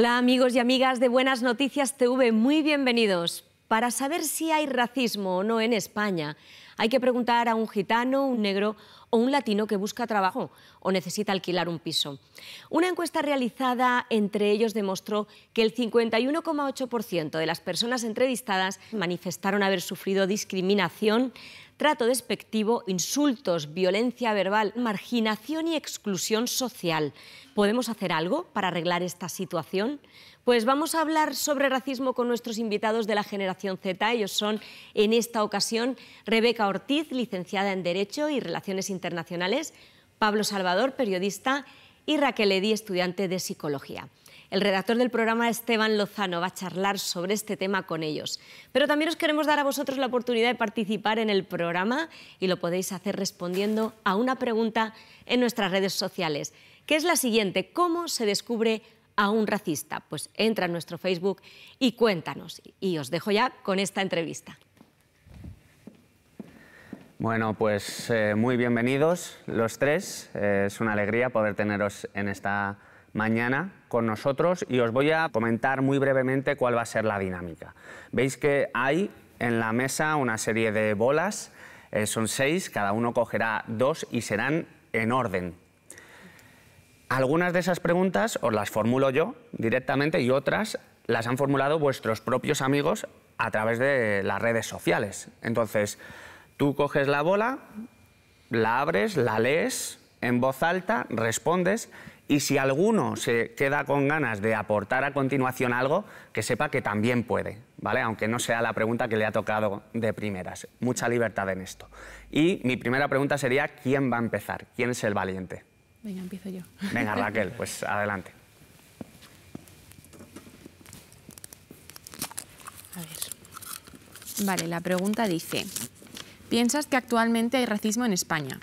Hola amigos y amigas de Buenas Noticias TV, muy bienvenidos. Para saber si hay racismo o no en España, hay que preguntar a un gitano, un negro o un latino que busca trabajo o necesita alquilar un piso. Una encuesta realizada entre ellos demostró que el 51,8% de las personas entrevistadas manifestaron haber sufrido discriminación, trato despectivo, insultos, violencia verbal, marginación y exclusión social. ¿Podemos hacer algo para arreglar esta situación? Pues vamos a hablar sobre racismo con nuestros invitados de la generación Z. Ellos son, en esta ocasión, Rebeca Ortiz, licenciada en Derecho y Relaciones Internacionales, Pablo Salvador, periodista, y Raquel Eddy, estudiante de Psicología. El redactor del programa, Esteban Lozano, va a charlar sobre este tema con ellos. Pero también os queremos dar a vosotros la oportunidad de participar en el programa y lo podéis hacer respondiendo a una pregunta en nuestras redes sociales, que es la siguiente. ¿Cómo se descubre a un racista? Pues entra en nuestro Facebook y cuéntanos. Y os dejo ya con esta entrevista. Bueno, pues eh, muy bienvenidos los tres. Eh, es una alegría poder teneros en esta mañana con nosotros y os voy a comentar muy brevemente cuál va a ser la dinámica. Veis que hay en la mesa una serie de bolas, eh, son seis, cada uno cogerá dos y serán en orden algunas de esas preguntas os las formulo yo directamente y otras las han formulado vuestros propios amigos a través de las redes sociales. Entonces, tú coges la bola, la abres, la lees en voz alta, respondes y si alguno se queda con ganas de aportar a continuación algo, que sepa que también puede, ¿vale? Aunque no sea la pregunta que le ha tocado de primeras. Mucha libertad en esto. Y mi primera pregunta sería, ¿quién va a empezar? ¿Quién es el valiente? Venga, empiezo yo. Venga, Raquel, pues adelante. A ver. Vale, la pregunta dice, ¿piensas que actualmente hay racismo en España?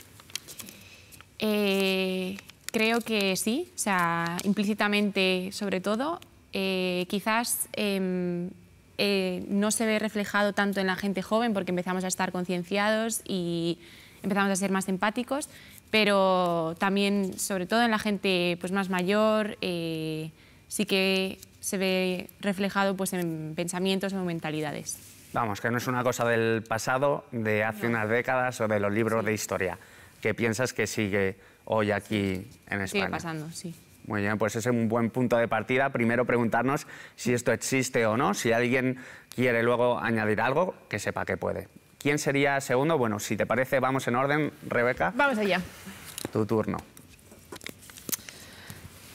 Eh, creo que sí, o sea, implícitamente sobre todo. Eh, quizás em, eh, no se ve reflejado tanto en la gente joven porque empezamos a estar concienciados y empezamos a ser más empáticos, pero también, sobre todo en la gente pues, más mayor, eh, sí que se ve reflejado pues, en pensamientos o mentalidades. Vamos, que no es una cosa del pasado, de hace unas décadas o de los libros de historia, que piensas que sigue hoy aquí en España. Sigue pasando, sí. Muy bien, pues ese es un buen punto de partida. Primero preguntarnos si esto existe o no. Si alguien quiere luego añadir algo, que sepa que puede. ¿Quién sería segundo? Bueno, si te parece, vamos en orden, Rebeca. Vamos allá. Tu turno.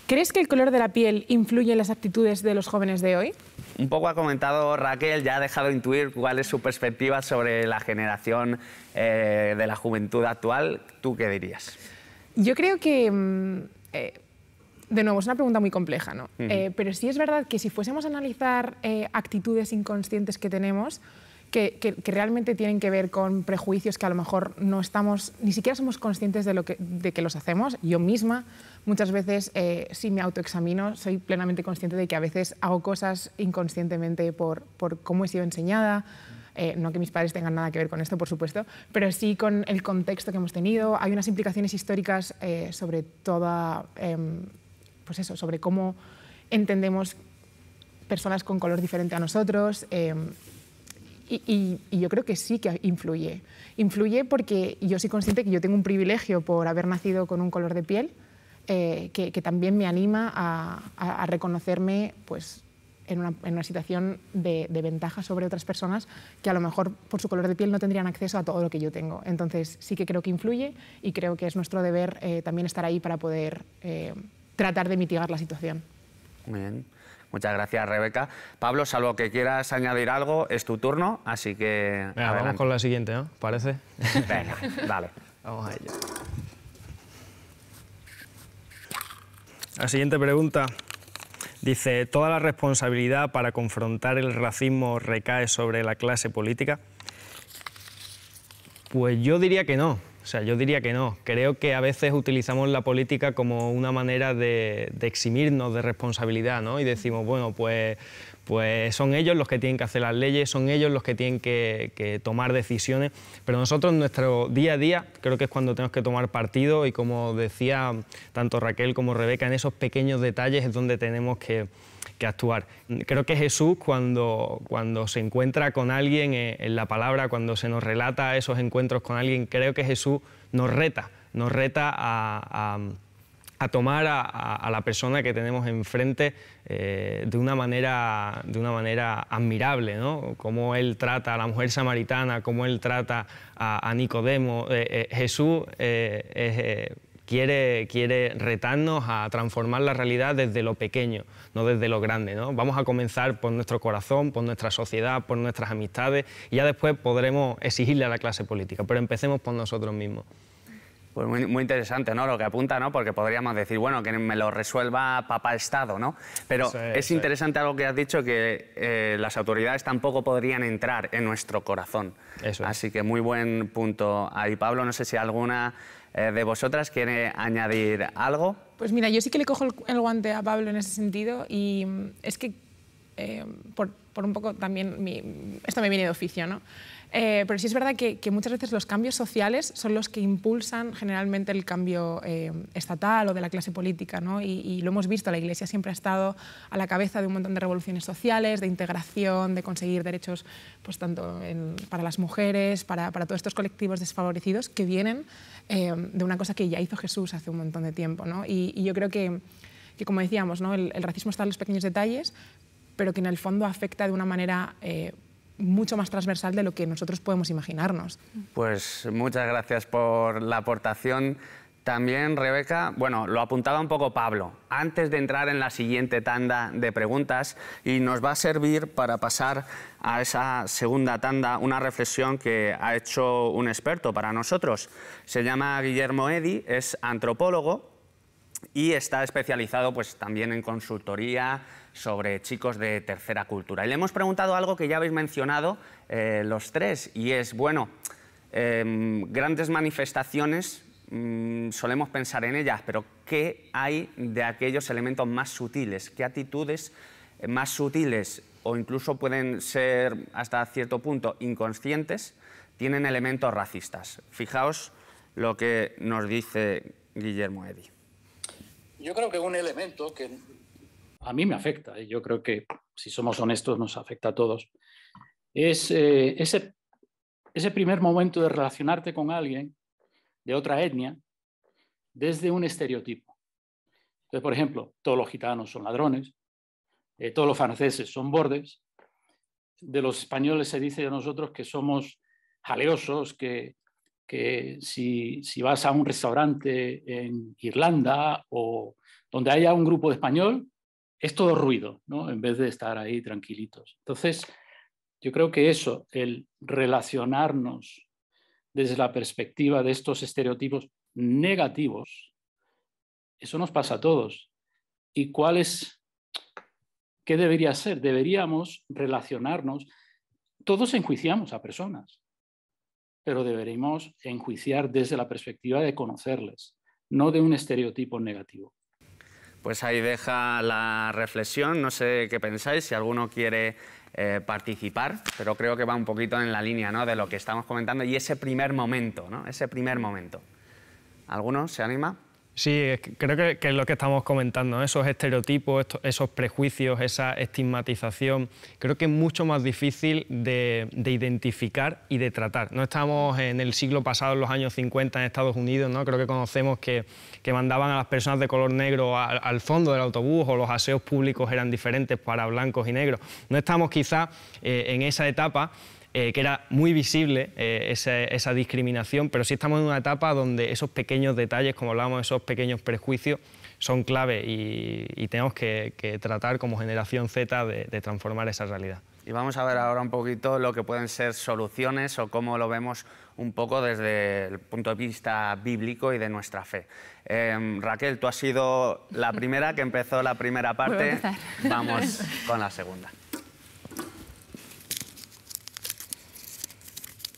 ¿Crees que el color de la piel influye en las actitudes de los jóvenes de hoy? Un poco ha comentado Raquel, ya ha dejado intuir cuál es su perspectiva sobre la generación eh, de la juventud actual. ¿Tú qué dirías? Yo creo que... Mm, eh, de nuevo, es una pregunta muy compleja, ¿no? Eh, pero sí es verdad que si fuésemos a analizar actitudes inconscientes que tenemos, que, realmente tienen que ver con prejuicios que a lo mejor no estamos, ni siquiera somos conscientes de, lo que, de que los hacemos. Yo misma muchas veces, eh, si me autoexamino, soy plenamente consciente de que a veces hago cosas inconscientemente por, por cómo he sido enseñada. Eh, no que mis padres tengan nada que ver con esto, por supuesto, pero sí con el contexto que hemos tenido. Hay unas implicaciones históricas eh, sobre toda, em, pues eso, sobre cómo entendemos personas con color diferente a nosotros. Em, y, yo creo que sí que influye. Influye porque yo soy consciente que yo tengo un privilegio por haber nacido con un color de piel eh, que, también me anima a, reconocerme pues, en, una, situación de, ventaja sobre otras personas que a lo mejor por su color de piel no tendrían acceso a todo lo que yo tengo. Entonces sí que creo que influye y creo que es nuestro deber eh, también estar ahí para poder eh, tratar de mitigar la situación. Muy bien. Muchas gracias, Rebeca. Pablo, salvo que quieras añadir algo, es tu turno, así que. Venga, vamos con la siguiente, ¿no? ¿Parece? Venga, vale, Vamos a ello. La siguiente pregunta dice: ¿Toda la responsabilidad para confrontar el racismo recae sobre la clase política? Pues yo diría que no. O sea, yo diría que no. Creo que a veces utilizamos la política como una manera de, eximirnos de responsabilidad, ¿no? Y decimos, bueno, pues, pues son ellos los que tienen que hacer las leyes, son ellos los que tienen que, que tomar decisiones, pero nosotros en nuestro día a día creo que es cuando tenemos que tomar partido y como decía tanto Raquel como Rebeca, en esos pequeños detalles es donde tenemos que que actuar. Creo que Jesús cuando, cuando se encuentra con alguien eh, en la palabra, cuando se nos relata esos encuentros con alguien, creo que Jesús nos reta, nos reta a, a tomar a, la persona que tenemos enfrente eh, de, una manera, de una manera admirable, ¿no? Cómo él trata a la mujer samaritana, cómo él trata a, Nicodemo. Eh, Jesús es quiere, retarnos a transformar la realidad desde lo pequeño, no desde lo grande. ¿no? Vamos a comenzar por nuestro corazón, por nuestra sociedad, por nuestras amistades y ya después podremos exigirle a la clase política, pero empecemos por nosotros mismos. Pues muy, interesante, ¿no? Lo que apunta, ¿no? Porque podríamos decir, bueno, que me lo resuelva papá Estado, ¿no? Pero es interesante algo que has dicho, que eh, las autoridades tampoco podrían entrar en nuestro corazón. Así que muy buen punto ahí, Pablo. No sé si alguna eh, ¿De vosotras quiere añadir algo? Pues mira, yo sí que le cojo el, el guante a Pablo en ese sentido y mm, es que eh, por, un poco también, esto me viene de oficio, ¿no? Eh, pero sí es verdad que, muchas veces los cambios sociales son los que impulsan generalmente el cambio eh, estatal o de la clase política, ¿no? Y, lo hemos visto, la Iglesia siempre ha estado a la cabeza de un montón de revoluciones sociales, de integración, de conseguir derechos pues, tanto para las mujeres, para, todos estos colectivos desfavorecidos que vienen de una cosa que ya hizo Jesús hace un montón de tiempo, y, yo creo que como decíamos, el, racismo está en los pequeños detalles, pero que en el fondo afecta de una manera eh, mucho más transversal de lo que nosotros podemos imaginarnos. Pues muchas gracias por la aportación. También, Rebeca, bueno, lo apuntaba un poco Pablo, antes de entrar en la siguiente tanda de preguntas, y nos va a servir para pasar a esa segunda tanda una reflexión que ha hecho un experto para nosotros. Se llama Guillermo Edi, es antropólogo y está especializado pues, también en consultoría sobre chicos de tercera cultura. Y le hemos preguntado algo que ya habéis mencionado eh, los tres, y es, bueno, em, grandes manifestaciones mm, solemos pensar en ellas, pero ¿qué hay de aquellos elementos más sutiles? ¿Qué actitudes más sutiles o incluso pueden ser hasta cierto punto inconscientes tienen elementos racistas? Fijaos lo que nos dice Guillermo Eddy. Yo creo que un elemento que... A mí me afecta, y ¿eh? yo creo que si somos honestos nos afecta a todos, es eh, ese, ese primer momento de relacionarte con alguien de otra etnia desde un estereotipo. Entonces, por ejemplo, todos los gitanos son ladrones, eh, todos los franceses son bordes, de los españoles se dice de nosotros que somos jaleosos, que que si, vas a un restaurante en Irlanda o donde haya un grupo de español, es todo ruido, ¿no? en vez de estar ahí tranquilitos. Entonces, yo creo que eso, el relacionarnos desde la perspectiva de estos estereotipos negativos, eso nos pasa a todos. ¿Y cuál es, qué debería ser? Deberíamos relacionarnos, todos enjuiciamos a personas, pero deberemos enjuiciar desde la perspectiva de conocerles, no de un estereotipo negativo. Pues ahí deja la reflexión, no sé qué pensáis, si alguno quiere eh, participar, pero creo que va un poquito en la línea de lo que estamos comentando y ese primer momento, ¿no? ese primer momento. ¿Alguno se anima? Sí, creo que, es lo que estamos comentando, esos estereotipos, esos prejuicios, esa estigmatización, creo que es mucho más difícil de, identificar y de tratar. No estamos en el siglo pasado, en los años 50 en Estados Unidos, ¿no? creo que conocemos que, mandaban a las personas de color negro al, fondo del autobús o los aseos públicos eran diferentes para blancos y negros. No estamos quizá eh, en esa etapa. Eh, que era muy visible eh, esa, discriminación, pero sí estamos en una etapa donde esos pequeños detalles, como hablábamos, esos pequeños prejuicios, son clave y, tenemos que, tratar como generación Z de, transformar esa realidad. Y vamos a ver ahora un poquito lo que pueden ser soluciones o cómo lo vemos un poco desde el punto de vista bíblico y de nuestra fe. Em, Raquel, tú has sido la primera que empezó la primera parte. Vamos con la segunda.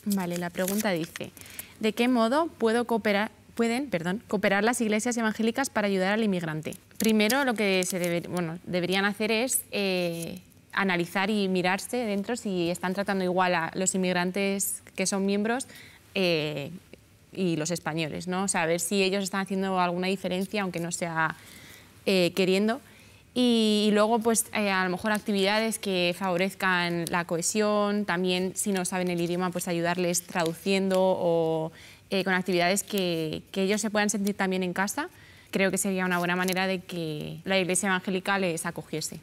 Vale, la pregunta dice, ¿de qué modo puedo pueden cooperar las iglesias evangélicas para ayudar al inmigrante? Primero lo que deberían hacer es eh, analizar y mirarse dentro si están tratando igual a los inmigrantes que son miembros eh, y los españoles, ¿no? O Saber si ellos están haciendo alguna diferencia, aunque no sea eh, queriendo. Y, luego, pues, eh, a lo mejor actividades que favorezcan la cohesión, también si no saben el idioma, pues ayudarles traduciendo o eh, con actividades que, que ellos se puedan sentir también en casa. Creo que sería una buena manera de que la Iglesia Evangélica les acogiese.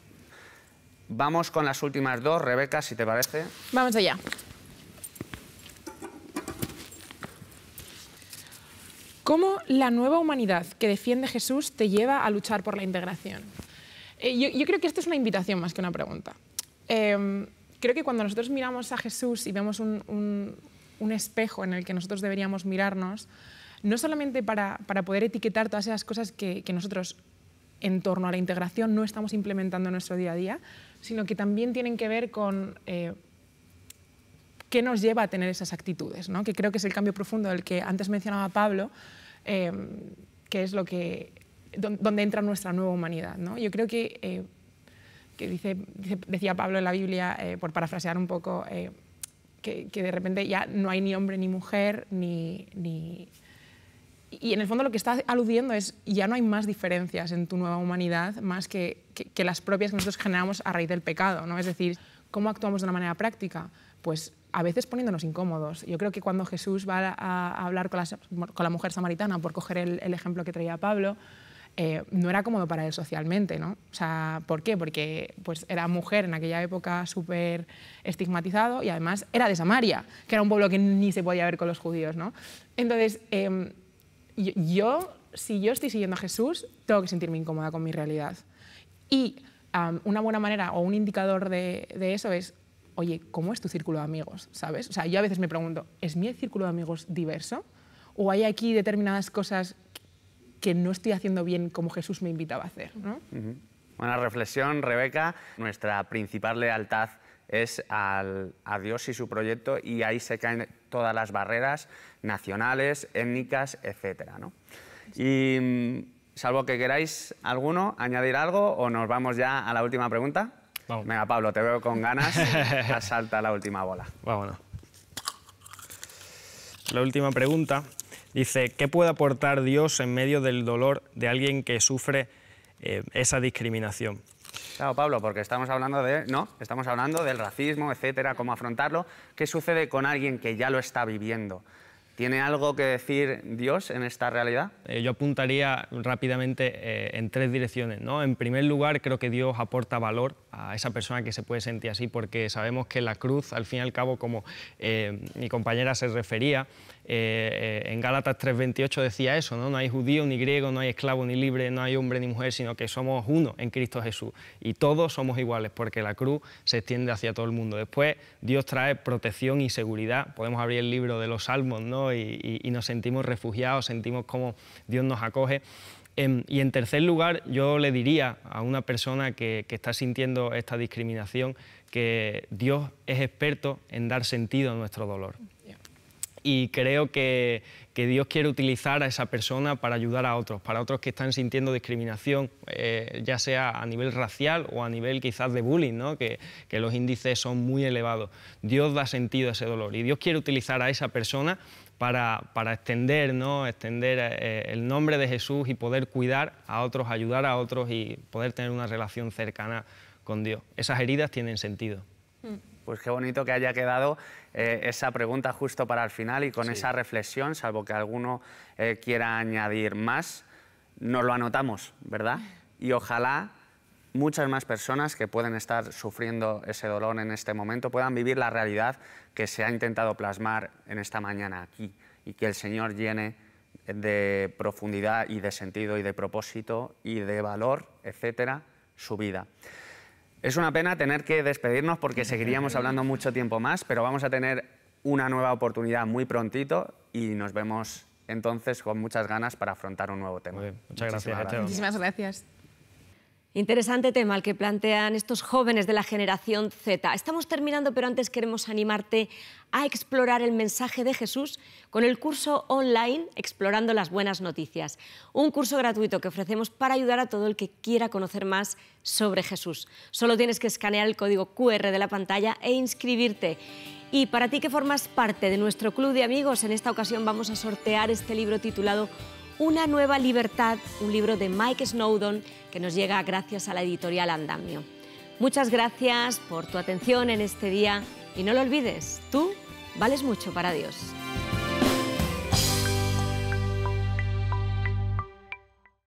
Vamos con las últimas dos, Rebeca, si te parece. Vamos allá. ¿Cómo la nueva humanidad que defiende Jesús te lleva a luchar por la integración? Eh, yo, creo que esto es una invitación más que una pregunta. Em, creo que cuando nosotros miramos a Jesús y vemos un, espejo en el que nosotros deberíamos mirarnos, no solamente para, poder etiquetar todas esas cosas que, nosotros en torno a la integración no estamos implementando en nuestro día a día, sino que también tienen que ver con eh, qué nos lleva a tener esas actitudes, que creo que es el cambio profundo del que antes mencionaba Pablo, em, que es lo que donde entra nuestra nueva humanidad. ¿no? Yo creo que, eh, que dice, decía Pablo en la Biblia, eh, por parafrasear un poco, eh, que, que, de repente ya no hay ni hombre ni mujer, ni, ni... Y en el fondo lo que está aludiendo es ya no hay más diferencias en tu nueva humanidad más que, que las propias que nosotros generamos a raíz del pecado. ¿no? Es decir, ¿cómo actuamos de una manera práctica? Pues a veces poniéndonos incómodos. Yo creo que cuando Jesús va a, hablar con la, con la, mujer samaritana, por coger el ejemplo que traía Pablo, eh, no era cómodo para él socialmente, ¿no? sea, ¿por qué? Porque pues, era mujer en aquella época súper estigmatizado y además era de Samaria, que era un pueblo que ni se podía ver con los judíos, Entonces, em, yo, si yo estoy siguiendo a Jesús, tengo que sentirme incómoda con mi realidad. Y una buena manera o un indicador de, eso es oye, ¿cómo es tu círculo de amigos? ¿Sabes? O sea, yo a veces me pregunto, ¿es mi círculo de amigos diverso? ¿O hay aquí determinadas cosas que no estoy haciendo bien como Jesús me invitaba a hacer. Buena reflexión, Rebeca. Nuestra principal lealtad es a Dios y su proyecto y ahí se caen todas las barreras nacionales, étnicas, etc. ¿no? Y salvo que queráis alguno añadir algo o nos vamos ya a la última pregunta. Venga, Pablo, te veo con ganas. Asalta la última bola. Vámonos. La última pregunta Dice, ¿qué puede aportar Dios en medio del dolor de alguien que sufre eh, esa discriminación? Claro, Pablo, porque estamos hablando de, ¿no? Estamos hablando del racismo, etcétera, cómo afrontarlo. ¿Qué sucede con alguien que ya lo está viviendo? ¿Tiene algo que decir Dios en esta realidad? Eh, yo apuntaría rápidamente eh, en tres direcciones. ¿no? En primer lugar, creo que Dios aporta valor a esa persona que se puede sentir así, porque sabemos que la cruz, al fin y al cabo, como mi compañera se refería, eh, eh, en Gálatas 3:28 decía eso, ¿no? no hay judío ni griego, no hay esclavo ni libre, no hay hombre ni mujer, sino que somos uno en Cristo Jesús. Y todos somos iguales porque la cruz se extiende hacia todo el mundo. Después Dios trae protección y seguridad. Podemos abrir el libro de los salmos ¿no? y, nos sentimos refugiados, sentimos como Dios nos acoge. Em, y en tercer lugar, yo le diría a una persona que, está sintiendo esta discriminación que Dios es experto en dar sentido a nuestro dolor y creo que, Dios quiere utilizar a esa persona para ayudar a otros, para otros que están sintiendo discriminación, eh, ya sea a nivel racial o a nivel quizás de bullying, ¿no? que, los índices son muy elevados. Dios da sentido a ese dolor y Dios quiere utilizar a esa persona para, extender, ¿no? extender eh, el nombre de Jesús y poder cuidar a otros, ayudar a otros y poder tener una relación cercana con Dios. Esas heridas tienen sentido. Mm. Pues qué bonito que haya quedado eh, esa pregunta justo para el final y con esa reflexión, salvo que alguno eh, quiera añadir más, nos lo anotamos, ¿verdad? Y ojalá muchas más personas que pueden estar sufriendo ese dolor en este momento puedan vivir la realidad que se ha intentado plasmar en esta mañana aquí y que el Señor llene de profundidad y de sentido y de propósito y de valor, etcétera, su vida. Es una pena tener que despedirnos porque seguiríamos hablando mucho tiempo más, pero vamos a tener una nueva oportunidad muy prontito y nos vemos entonces con muchas ganas para afrontar un nuevo tema. Muchas gracias. gracias. Muchísimas gracias. Interesante tema el que plantean estos jóvenes de la generación Z. Estamos terminando, pero antes queremos animarte a explorar el mensaje de Jesús con el curso online Explorando las Buenas Noticias. Un curso gratuito que ofrecemos para ayudar a todo el que quiera conocer más sobre Jesús. Solo tienes que escanear el código QR de la pantalla e inscribirte. Y para ti que formas parte de nuestro club de amigos, en esta ocasión vamos a sortear este libro titulado una nueva libertad, un libro de Mike Snowdon que nos llega gracias a la editorial Andamio. Muchas gracias por tu atención en este día y no lo olvides, tú vales mucho para Dios.